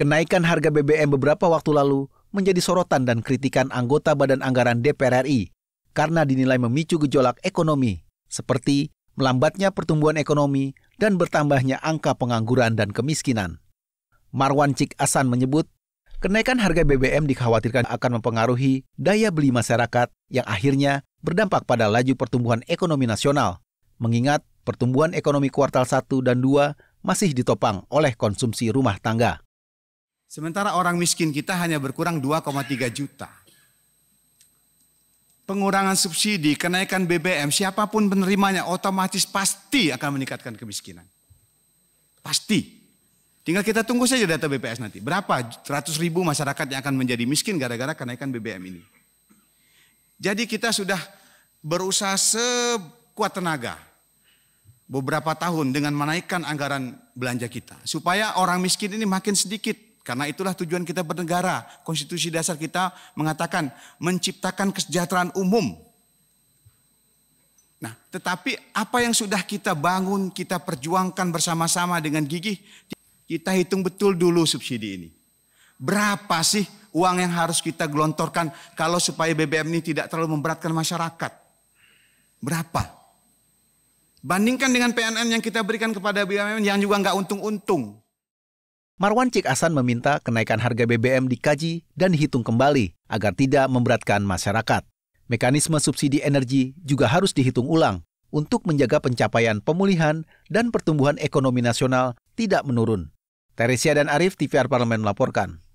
Kenaikan harga BBM beberapa waktu lalu menjadi sorotan dan kritikan anggota Badan Anggaran DPR RI karena dinilai memicu gejolak ekonomi, seperti melambatnya pertumbuhan ekonomi dan bertambahnya angka pengangguran dan kemiskinan. Marwan Cik Asan menyebut, kenaikan harga BBM dikhawatirkan akan mempengaruhi daya beli masyarakat yang akhirnya berdampak pada laju pertumbuhan ekonomi nasional, mengingat pertumbuhan ekonomi kuartal 1 dan 2 masih ditopang oleh konsumsi rumah tangga. Sementara orang miskin kita hanya berkurang 2,3 juta. Pengurangan subsidi, kenaikan BBM, siapapun penerimanya otomatis pasti akan meningkatkan kemiskinan. Pasti. Tinggal kita tunggu saja data BPS nanti. Berapa 100 ribu masyarakat yang akan menjadi miskin gara-gara kenaikan BBM ini. Jadi kita sudah berusaha sekuat tenaga beberapa tahun dengan menaikkan anggaran belanja kita. Supaya orang miskin ini makin sedikit karena itulah tujuan kita bernegara. Konstitusi dasar kita mengatakan menciptakan kesejahteraan umum. Nah, tetapi apa yang sudah kita bangun, kita perjuangkan bersama-sama dengan gigih, kita hitung betul dulu subsidi ini. Berapa sih uang yang harus kita gelontorkan kalau supaya BBM ini tidak terlalu memberatkan masyarakat? Berapa? Bandingkan dengan PNN yang kita berikan kepada BUMN yang juga nggak untung-untung. Marwan Cik Asan meminta kenaikan harga BBM dikaji dan dihitung kembali agar tidak memberatkan masyarakat. Mekanisme subsidi energi juga harus dihitung ulang untuk menjaga pencapaian pemulihan dan pertumbuhan ekonomi nasional tidak menurun. Teresia dan Arif, TVR Parlemen melaporkan.